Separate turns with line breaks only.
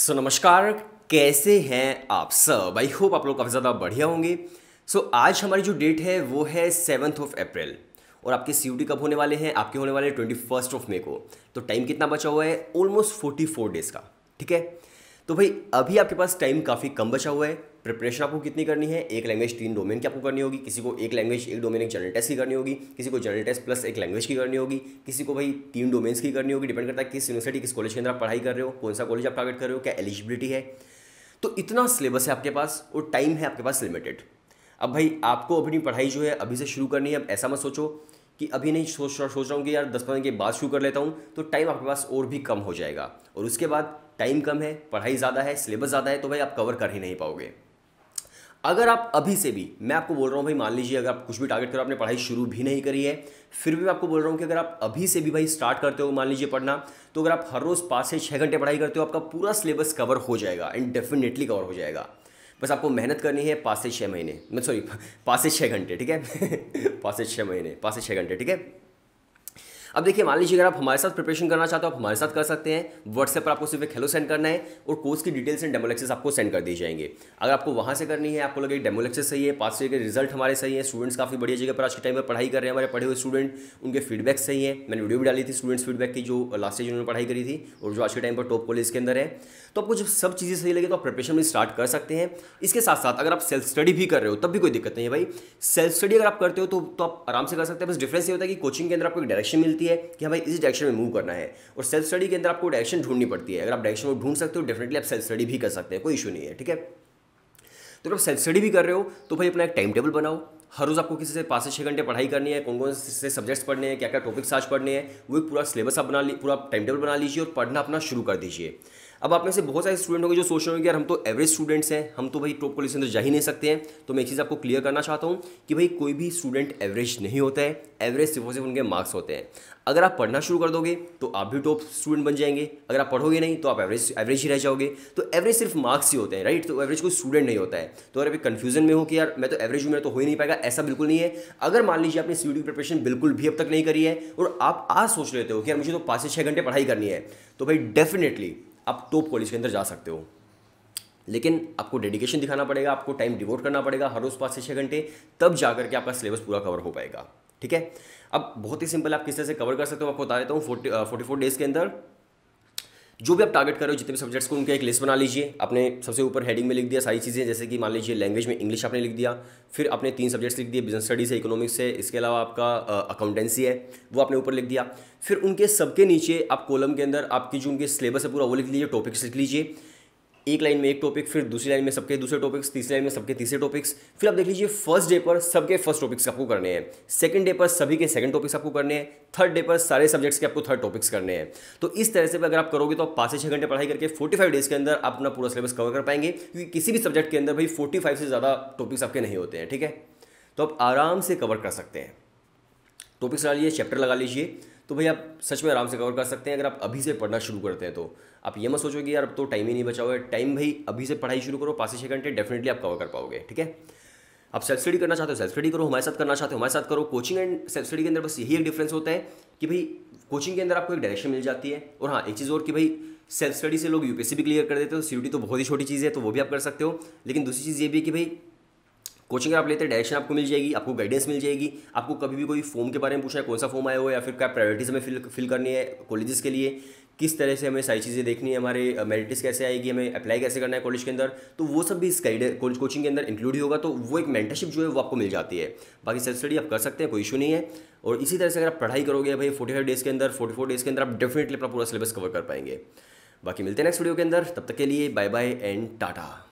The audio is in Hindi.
सो so, नमस्कार कैसे हैं आप सब आई होप आप लोग काफ़ी ज़्यादा बढ़िया होंगे सो so, आज हमारी जो डेट है वो है सेवन्थ ऑफ अप्रैल और आपके सी कब होने वाले हैं आपके होने वाले ट्वेंटी फर्स्ट ऑफ मे को तो टाइम कितना बचा हुआ है ऑलमोस्ट फोर्टी फोर डेज़ का ठीक है तो भाई अभी आपके पास टाइम काफ़ी कम बचा हुआ है प्रिपरेशन आपको कितनी करनी है एक लैंग्वेज तीन डोमेन की आपको करनी होगी किसी को एक लैंग्वेज एक डोमेन एक जनरल टेस्ट की करनी होगी किसी को जनरल टेस्ट प्लस एक लैंग्वेज की करनी होगी किसी को भाई तीन डोमेन्स की करनी होगी डिपेंड करता है किस यूनिवर्सिटी किस कॉलेज के अंदर आप पढ़ाई कर रहे हो कौन सा कॉलेज आप टारगेट कर रहे हो क्या एलिजिबिलिटी है तो इतना सिलेबस है आपके पास और टाइम है आपके पास लिमिटेड अब भाई आपको अपनी पढ़ाई जो है अभी से शुरू करनी है अब ऐसा मत सोचो कि अभी नहीं सोच सोच रहा हूँ कि यार दस पंद्रह के बाद शुरू कर लेता हूँ तो टाइम आपके पास और भी कम हो जाएगा और उसके बाद टाइम कम है पढ़ाई ज़्यादा है सिलेबस ज़्यादा है तो भाई आप कवर कर ही नहीं पाओगे अगर आप अभी से भी मैं आपको बोल रहा हूँ भाई मान लीजिए अगर आप कुछ भी टारगेट करो आपने पढ़ाई शुरू भी नहीं करी है फिर भी मैं आपको बोल रहा हूँ कि अगर आप अभी से भी भाई स्टार्ट करते हो मान लीजिए पढ़ना तो अगर आप हर रोज़ पाँच से छः घंटे पढ़ाई करते हो आपका पूरा सिलेबस कवर हो जाएगा एंड डेफिनेटली कवर हो जाएगा बस आपको मेहनत करनी है पाँच से छः महीने मैं मतलब सॉरी पाँच से छः घंटे ठीक है पाँच से छः महीने पाँच से छः घंटे ठीक है अब देखिए मान लीजिए अगर आप हमारे साथ प्रिपरेशन करना चाहते हो आप हमारे साथ कर सकते हैं व्हाट्सएप पर आपको सिर्फ एक हेलो सेंड करना है और कोर्स की डिटेल्स एंड डेमोलेक्सेस आपको सेंड कर दिए जाएंगे अगर आपको वहाँ से करनी है आपको लगे डेमोलेक्सेस सही है पास के रिजल्ट हमारे सही है स्टूडेंट्स काफ़ी बढ़िया जगह पर आज के टाइम पर पढ़ाई कर रहे हैं हमारे पढ़े हुए स्टूडेंट उनके फीडबैक सही है मैंने वीडियो भी डाली थी स्टूडेंट्स फीडबैक की जो लास्ट ईयर उन्होंने पढ़ाई करी थी और जो आज के टाइम पर टॉप कॉलेज के अंदर है तो आपको जब सब चीज़ें सही लगे तो आप प्रिपरेशन भी स्टार्ट कर सकते हैं इसके साथ साथ अगर आप सेल्फ स्टडी भी कर रहे हो तब भी कोई दिक्कत नहीं है भाई सेल्फ स्टडी अगर आप करते हो तो, तो आप आराम से कर सकते हैं बस डिफरेंस ये होता है कि कोचिंग के अंदर आपको एक डायरेक्शन मिलती मिलती है कि हमें हाँ इस डायरेक्शन में मूव करना है और सेल्फ स्टडी के अंदर आपको डायरेक्शन ढूंढनी पड़ती है अगर आप डायरेक्शन को ढूंढ सकते हो डेफिनेटली आप सेल्फ स्टडी भी कर सकते हैं कोई इशू नहीं है ठीक है तो अगर आप सेल्फ स्टडी भी कर रहे हो तो भाई अपना एक टाइम टेबल बनाओ हर रोज़ आपको किसी से पाँच से छः घंटे पढ़ाई करनी है कौन कौन से सब्जेक्ट्स पढ़ने हैं क्या क्या टॉपिक्स आज पढ़ने हैं वो एक पूरा सिलेबस आप बना ली पूरा टाइम टेबल बना लीजिए और पढ़ना अपना शुरू कर दीजिए अब आप में से बहुत सारे स्टूडेंट होंगे जो सोच रहे होंगे यार हम तो एवरेज स्टूडेंट्स हैं हम तो भाई टॉप कॉलेज से जा ही नहीं सकते हैं तो मैं एक चीज़ आपको क्लियर करना चाहता हूँ कि भाई कोई भी स्टूडेंट एवरेज नहीं होता है एवरेज सिर्फ सिर्फ उनके मार्क्स होते हैं अगर आप पढ़ना शुरू कर दोगे तो आप भी टॉप स्टूडेंट बन जाएंगे अगर आप पढ़ोगे नहीं तो आप एवरेज एवरेज ही रह जाओगे तो एवरेज सिर्फ मार्क्स ही होते हैं राइट तो एवरेज कोई स्टूडेंट नहीं होता है तो अगर अभी कन्फ्यूजन में हो कि यार मैं तो एवरेज हूँ मेरा तो हो ही नहीं पाएगा ऐसा बिल्कुल नहीं है अगर मान लीजिए आपने सी प्रिपरेशन बिल्कुल भी अब तक नहीं करी है और आप आज सोच लेते हो कि यार मुझे तो पाँच से छः घंटे पढ़ाई करनी है तो भाई डेफिनेटली आप टॉप कॉलेज के अंदर जा सकते हो लेकिन आपको डेडिकेशन दिखाना पड़ेगा आपको टाइम डिवोट करना पड़ेगा हर रोज़ पाँच से छः घंटे तब जा करके आपका सिलेबस पूरा कवर हो पाएगा ठीक है अब बहुत ही सिंपल आप किस तरह से कवर कर सकते हो आपको बता देता हूँ फोर्टी फोर्टी फोर डेज़ के अंदर जो भी आप टारगेट कर रहे हो जितने भी सब्जेक्ट्स को उनका एक लिस्ट बना लीजिए अपने सबसे ऊपर हेडिंग में लिख दिया सारी चीज़ें जैसे कि मान लीजिए लैंग्वेज में इंग्लिश आपने लिख दिया फिर अपने तीन सब्जेक्ट्स लिख दिए बिजनेस स्टडीज़ है इकोनॉमिक्स है इसके अलावा आपका अकाउंटेंसी है वो आपने ऊपर लिख दिया फिर उनके सबके नीचे आप कॉलम के अंदर आपकी जो उनके सिलेबस है पूरा वो लिख लीजिए टॉपिक्स लिख लीजिए एक लाइन में एक टॉपिक फिर दूसरी लाइन में सबके दूसरे टॉपिक्स तीसरी लाइन में सबके तीसरे टॉपिक्स फिर आप देख लीजिए फर्स्ट डे पर सबके फर्स्ट टॉपिक्स आपको करने हैं सेकंड डे पर सभी के सेकंड टॉपिक्स आपको करने हैं थर्ड डे पर सारे सब्जेक्ट्स के आपको थर्ड टॉपिक्स करने हैं तो इस तरह से अगर आप करोगे तो आप पाँच से छः घंटे पढ़ाई करके फोर्टी फाइव डेज के अंदर आप अपना पूरा सिलेबस कवर कर पाएंगे क्योंकि किसी भी सब्जेक्ट के अंदर भाई फोर्टी फाइव से ज़्यादा टॉपिक्स आपके नहीं होते हैं ठीक है तो आप आराम से कवर कर सकते हैं टॉपिक्स लगा लीजिए चैप्टर लगा लीजिए तो भाई आप सच में आराम से कवर कर सकते हैं अगर आप अभी से पढ़ना शुरू करते हैं तो आप ये मत सोचो यार अब तो टाइम ही नहीं बचा हुआ है टाइम भाई अभी से पढ़ाई शुरू करो पाँच छः घंटे डेफिनेटली आप कवर कर पाओगे ठीक है आप सेल्फ स्टडी करना चाहते हो सेल्फ स्टडी करो हमारे साथ करना चाहते हो हमारे साथ करो कोचिंग एंड सेल्फ स्टडी के अंदर बस यही एक डिफरेंस होता है कि भाई कोचिंग के अंदर आपको एक डायरेक्शन मिल जाती है और हाँ एक चीज़ और कि भाई सेल्फ स्टडी से लोग यूपीएससी भी क्लियर कर देते हो तो सीयूटी तो बहुत ही छोटी चीज़ है तो वो भी आप कर सकते हो लेकिन दूसरी चीज़ ये भी है कि भाई कोचिंग आप लेते हैं डायरेक्शन आपको मिल जाएगी आपको गाइडेंस मिल जाएगी आपको कभी भी कोई फॉर्म के बारे में पूछा है कौन सा फॉर्म आया हुआ या फिर क्या प्रायोरिटीज़ हमें फिल फिल करनी है कॉलेजेस के लिए किस तरह से हमें सारी चीज़ें देखनी है हमारे मेरिटिस कैसे आएगी हमें अप्लाई कैसे करना है कॉलेज के अंदर तो वो सब भी इस गाइड कोचिंग के अंदर इंक्लूड ही होगा तो वो एक मेंटरशिप जो है वो आपको मिल जाती है बाकी सेल्फ स्टडी आप कर सकते हैं कोई इशू नहीं है और इसी तरह से अगर आप पढ़ाई करोगे भाई फोर्टी फाइव डेज़ के अंदर फोर्टी फोर डेज़ के अंदर आप डेफिनेटली अपना पूरा सिलेबस कवर कर पाएंगे बाकी मिलते हैं नेक्स्ट वीडियो के अंदर तब तक के लिए बाय बाय एंड टाटा